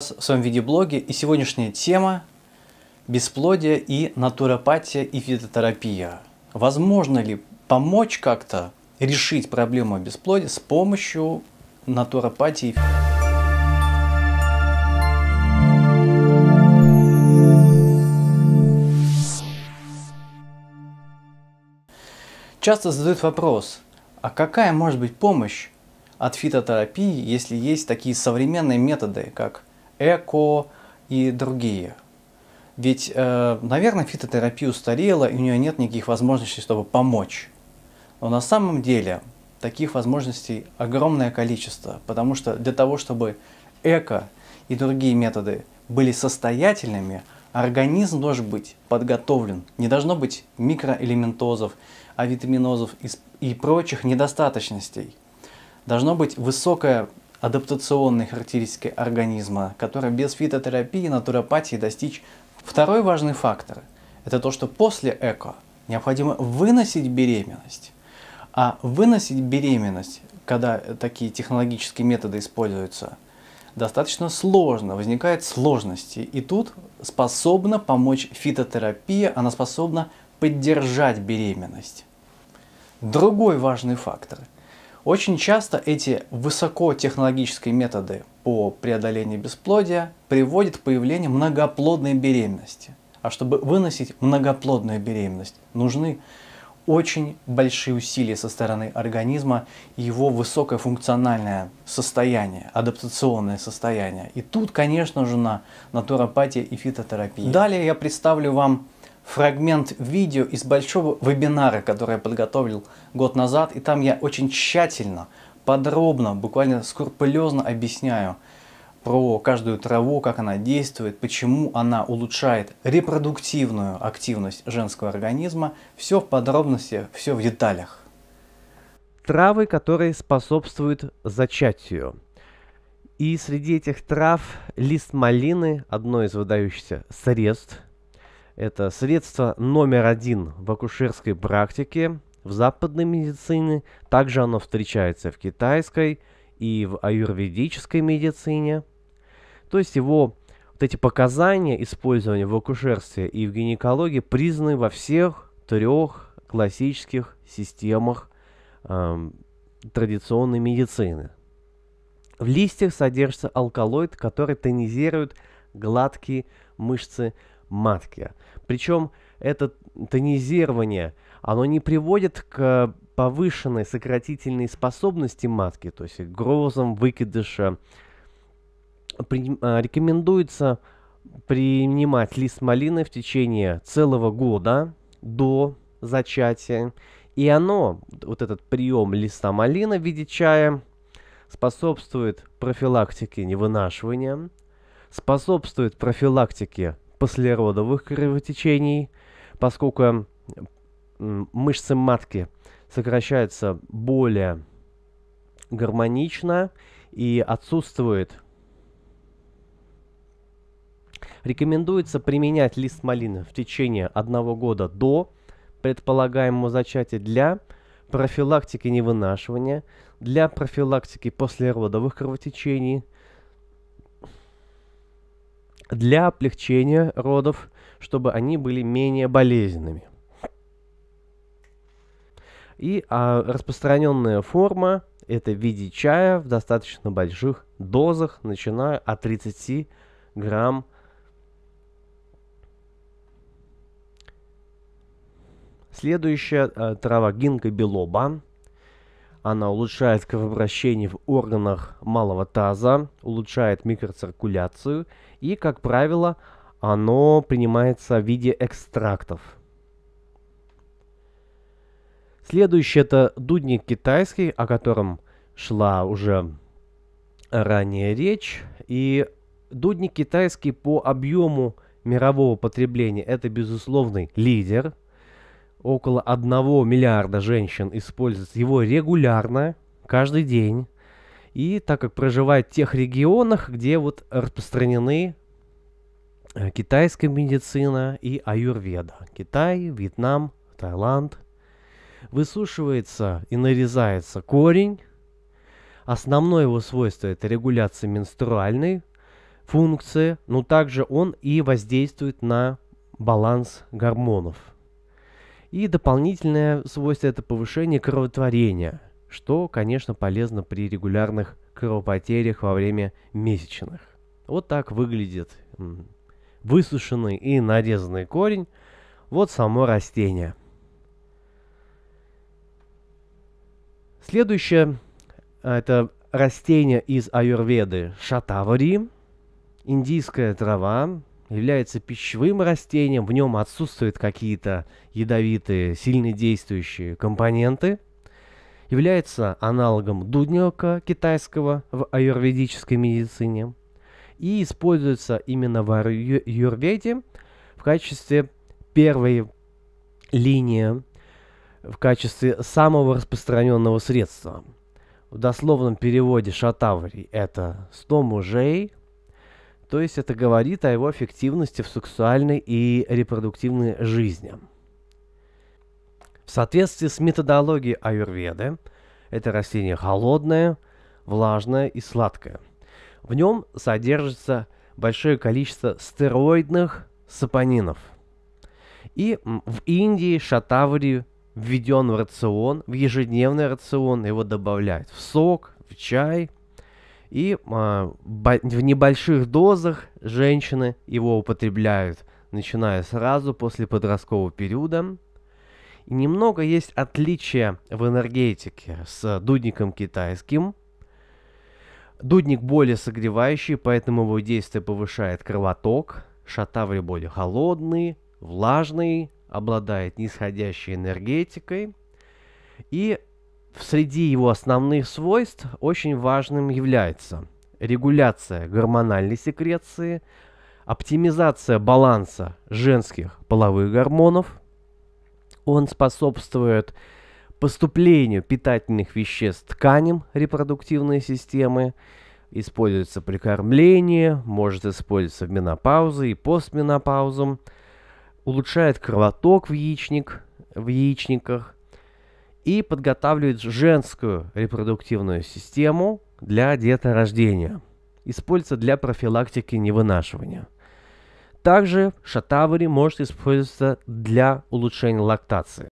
в своем видеоблоге и сегодняшняя тема – бесплодие и натуропатия и фитотерапия. Возможно ли помочь как-то решить проблему бесплодия с помощью натуропатии? Часто задают вопрос, а какая может быть помощь от фитотерапии, если есть такие современные методы, как эко и другие. Ведь, э, наверное, фитотерапия устарела, и у нее нет никаких возможностей, чтобы помочь. Но на самом деле таких возможностей огромное количество, потому что для того, чтобы эко и другие методы были состоятельными, организм должен быть подготовлен. Не должно быть микроэлементозов, авитаминозов и прочих недостаточностей. Должно быть высокое адаптационные характеристики организма, которые без фитотерапии и натуропатии достичь. Второй важный фактор – это то, что после ЭКО необходимо выносить беременность. А выносить беременность, когда такие технологические методы используются, достаточно сложно, возникают сложности. И тут способна помочь фитотерапия, она способна поддержать беременность. Другой важный фактор – очень часто эти высокотехнологические методы по преодолению бесплодия приводят к появлению многоплодной беременности. А чтобы выносить многоплодную беременность, нужны очень большие усилия со стороны организма и его высокое функциональное состояние, адаптационное состояние. И тут, конечно же, на натуропатия и фитотерапия. Далее я представлю вам фрагмент видео из большого вебинара, который я подготовил год назад, и там я очень тщательно, подробно, буквально скрупулезно объясняю про каждую траву, как она действует, почему она улучшает репродуктивную активность женского организма. Все в подробностях, все в деталях. Травы, которые способствуют зачатию. И среди этих трав лист малины, одно из выдающихся средств – это средство номер один в акушерской практике в западной медицине, также оно встречается в китайской и в аюрведической медицине. То есть его вот эти показания использования в акушерстве и в гинекологии признаны во всех трех классических системах эм, традиционной медицины. В листьях содержится алкалоид, который тонизирует гладкие мышцы матке. Причем это тонизирование, оно не приводит к повышенной сократительной способности матки, то есть к грозам выкидыша. При, а, рекомендуется принимать лист малины в течение целого года до зачатия. И оно, вот этот прием листа малина в виде чая, способствует профилактике невынашивания, способствует профилактике послеродовых кровотечений, поскольку мышцы матки сокращаются более гармонично и отсутствует. Рекомендуется применять лист малины в течение одного года до предполагаемого зачатия для профилактики невынашивания, для профилактики послеродовых кровотечений – для облегчения родов, чтобы они были менее болезненными. И а, распространенная форма это в виде чая в достаточно больших дозах, начиная от 30 грамм Следующая э, трава гинка белоба. Она улучшает кровообращение в органах малого таза, улучшает микроциркуляцию и, как правило, оно принимается в виде экстрактов. Следующий это дудник китайский, о котором шла уже ранее речь. И дудник китайский по объему мирового потребления это, безусловный лидер – около 1 миллиарда женщин используют его регулярно, каждый день. И так как проживают в тех регионах, где вот распространены э, китайская медицина и аюрведа. Китай, Вьетнам, Таиланд. Высушивается и нарезается корень. Основное его свойство это регуляция менструальной функции, но также он и воздействует на баланс гормонов – и дополнительное свойство это повышение кровотворения, что, конечно, полезно при регулярных кровопотерях во время месячных. Вот так выглядит высушенный и нарезанный корень. Вот само растение. Следующее а, это растение из аюрведы шатавари, индийская трава, является пищевым растением, в нем отсутствуют какие-то ядовитые, сильно действующие компоненты, является аналогом дудника китайского в аюрведической медицине и используется именно в аюрведе в качестве первой линии, в качестве самого распространенного средства. В дословном переводе шатаври – это 100 мужей, то есть это говорит о его эффективности в сексуальной и репродуктивной жизни. В соответствии с методологией аюрведы, это растение холодное, влажное и сладкое. В нем содержится большое количество стероидных сапонинов. И в Индии шатаври введен в рацион, в ежедневный рацион, его добавляют в сок, в чай – и а, в небольших дозах женщины его употребляют, начиная сразу после подросткового периода. И немного есть отличия в энергетике с дудником китайским. Дудник более согревающий, поэтому его действие повышает кровоток. Шатаври более холодный, влажный, обладает нисходящей энергетикой. И среди его основных свойств очень важным является регуляция гормональной секреции, оптимизация баланса женских половых гормонов. Он способствует поступлению питательных веществ тканям репродуктивной системы. Используется при кормлении, может использоваться в менопаузе и постменопаузу. Улучшает кровоток в, яичник, в яичниках, и подготавливает женскую репродуктивную систему для деторождения. Используется для профилактики невынашивания. Также шатаври может использоваться для улучшения лактации.